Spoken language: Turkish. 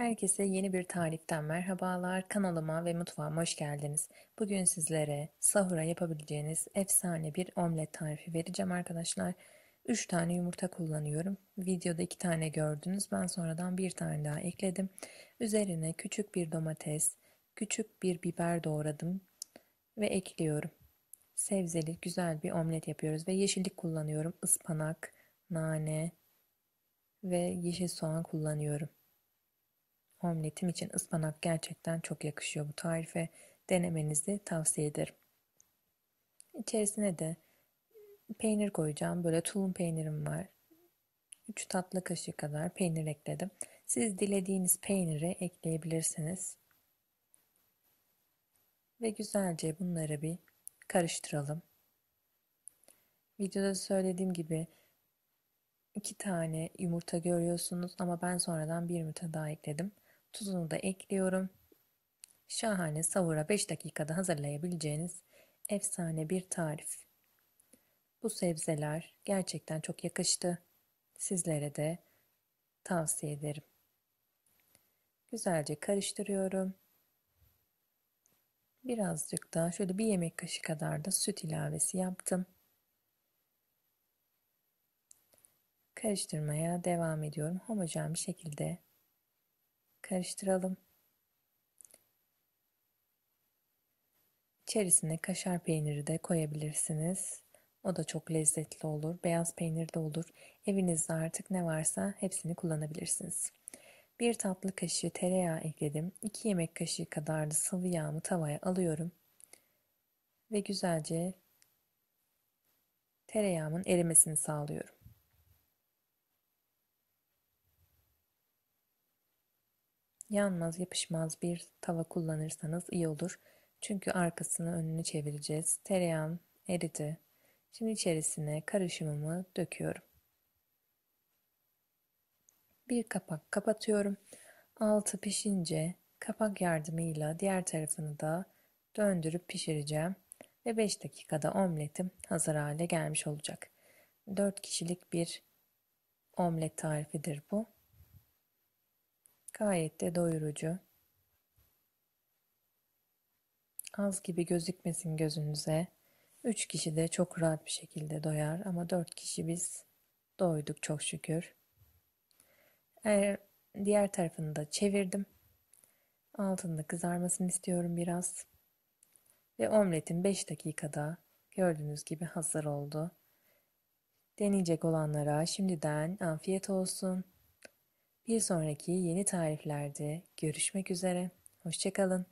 Herkese yeni bir tariften merhabalar. Kanalıma ve mutfağıma hoş geldiniz. Bugün sizlere sahura yapabileceğiniz efsane bir omlet tarifi vereceğim arkadaşlar. 3 tane yumurta kullanıyorum. Videoda 2 tane gördünüz. Ben sonradan bir tane daha ekledim. Üzerine küçük bir domates, küçük bir biber doğradım ve ekliyorum. Sebzeli güzel bir omlet yapıyoruz ve yeşillik kullanıyorum. Ispanak, nane ve yeşil soğan kullanıyorum. Omletim için ıspanak gerçekten çok yakışıyor bu tarife. Denemenizi tavsiye ederim. İçerisine de peynir koyacağım. Böyle tulum peynirim var. 3 tatlı kaşığı kadar peynir ekledim. Siz dilediğiniz peyniri ekleyebilirsiniz. Ve güzelce bunları bir karıştıralım. Videoda söylediğim gibi iki tane yumurta görüyorsunuz ama ben sonradan bir yumurta daha ekledim. Tuzunu da ekliyorum. Şahane savura 5 dakikada hazırlayabileceğiniz efsane bir tarif. Bu sebzeler gerçekten çok yakıştı. Sizlere de tavsiye ederim. Güzelce karıştırıyorum. Birazcık da şöyle bir yemek kaşığı kadar da süt ilavesi yaptım. Karıştırmaya devam ediyorum. Homojen bir şekilde karıştıralım. İçerisine kaşar peyniri de koyabilirsiniz. O da çok lezzetli olur. Beyaz peynir de olur. Evinizde artık ne varsa hepsini kullanabilirsiniz. 1 tatlı kaşığı tereyağı ekledim. 2 yemek kaşığı kadar da sıvı yağımı tavaya alıyorum. Ve güzelce tereyağımın erimesini sağlıyorum. Yanmaz yapışmaz bir tava kullanırsanız iyi olur. Çünkü arkasını önünü çevireceğiz. Tereyağım eridi. Şimdi içerisine karışımımı döküyorum. Bir kapak kapatıyorum. Altı pişince kapak yardımıyla diğer tarafını da döndürüp pişireceğim. Ve 5 dakikada omletim hazır hale gelmiş olacak. 4 kişilik bir omlet tarifidir bu. Gayet de doyurucu. Az gibi gözükmesin gözünüze. Üç kişi de çok rahat bir şekilde doyar ama dört kişi biz doyduk çok şükür. Eğer diğer tarafını da çevirdim. Altında kızarmasını istiyorum biraz. Ve omletim 5 dakikada gördüğünüz gibi hazır oldu. Deneyecek olanlara şimdiden afiyet olsun. Bir sonraki yeni tariflerde görüşmek üzere. Hoşçakalın.